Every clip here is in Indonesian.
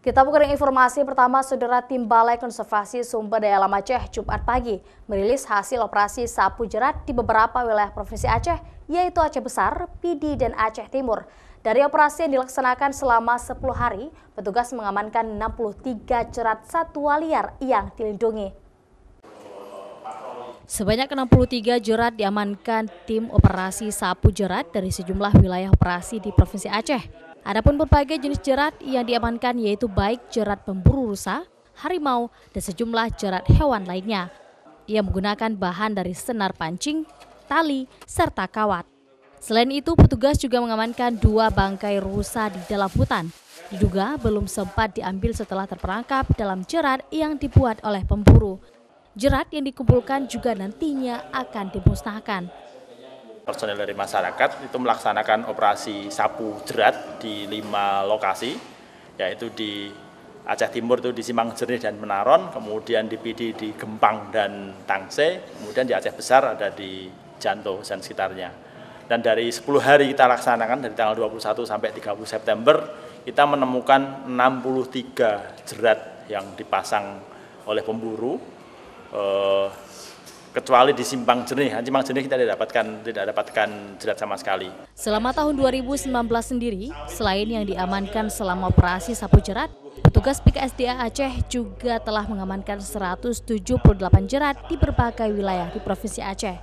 Kita buka dengan informasi pertama, saudara tim Balai Konservasi Sumber Daya Alam Aceh Jumat pagi merilis hasil operasi sapu jerat di beberapa wilayah Provinsi Aceh, yaitu Aceh Besar, Pidi, dan Aceh Timur. Dari operasi yang dilaksanakan selama 10 hari, petugas mengamankan 63 jerat satwa liar yang dilindungi. Sebanyak 63 jerat diamankan tim operasi sapu jerat dari sejumlah wilayah operasi di Provinsi Aceh. Adapun berbagai jenis jerat yang diamankan yaitu baik jerat pemburu rusa, harimau, dan sejumlah jerat hewan lainnya. Ia menggunakan bahan dari senar pancing, tali, serta kawat. Selain itu, petugas juga mengamankan dua bangkai rusa di dalam hutan. Diduga belum sempat diambil setelah terperangkap dalam jerat yang dibuat oleh pemburu. Jerat yang dikumpulkan juga nantinya akan dimusnahkan personel dari masyarakat itu melaksanakan operasi sapu jerat di lima lokasi, yaitu di Aceh Timur itu di Simang Jernih dan Menaron, kemudian di PD di Gempang dan Tangse, kemudian di Aceh Besar ada di Janto dan sekitarnya. Dan dari 10 hari kita laksanakan dari tanggal 21 sampai 30 September, kita menemukan 63 jerat yang dipasang oleh pemburu kecuali di simpang jernih. Simpang jernih kita tidak dapatkan tidak dapatkan jerat sama sekali. Selama tahun 2019 sendiri, selain yang diamankan selama operasi sapu jerat, petugas PKSDA Aceh juga telah mengamankan 178 jerat di berbagai wilayah di Provinsi Aceh.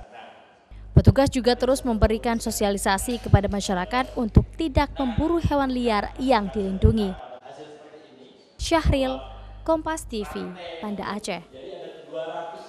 Petugas juga terus memberikan sosialisasi kepada masyarakat untuk tidak memburu hewan liar yang dilindungi. Syahril, Kompas TV, Banda Aceh.